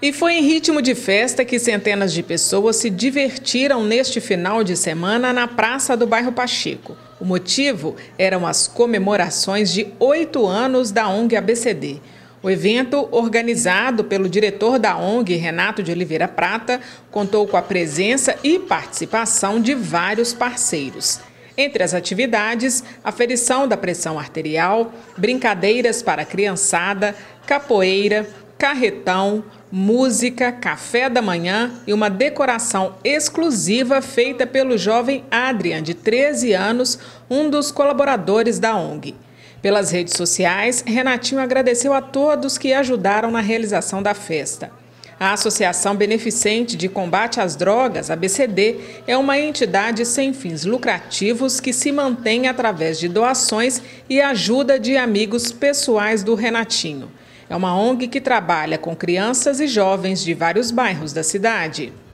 E foi em ritmo de festa que centenas de pessoas se divertiram neste final de semana na praça do bairro Pacheco. O motivo eram as comemorações de oito anos da ONG ABCD. O evento, organizado pelo diretor da ONG, Renato de Oliveira Prata, contou com a presença e participação de vários parceiros. Entre as atividades, aferição da pressão arterial, brincadeiras para a criançada, capoeira, carretão, música, café da manhã e uma decoração exclusiva feita pelo jovem Adrian, de 13 anos, um dos colaboradores da ONG. Pelas redes sociais, Renatinho agradeceu a todos que ajudaram na realização da festa. A Associação Beneficente de Combate às Drogas, ABCD, é uma entidade sem fins lucrativos que se mantém através de doações e ajuda de amigos pessoais do Renatinho. É uma ONG que trabalha com crianças e jovens de vários bairros da cidade.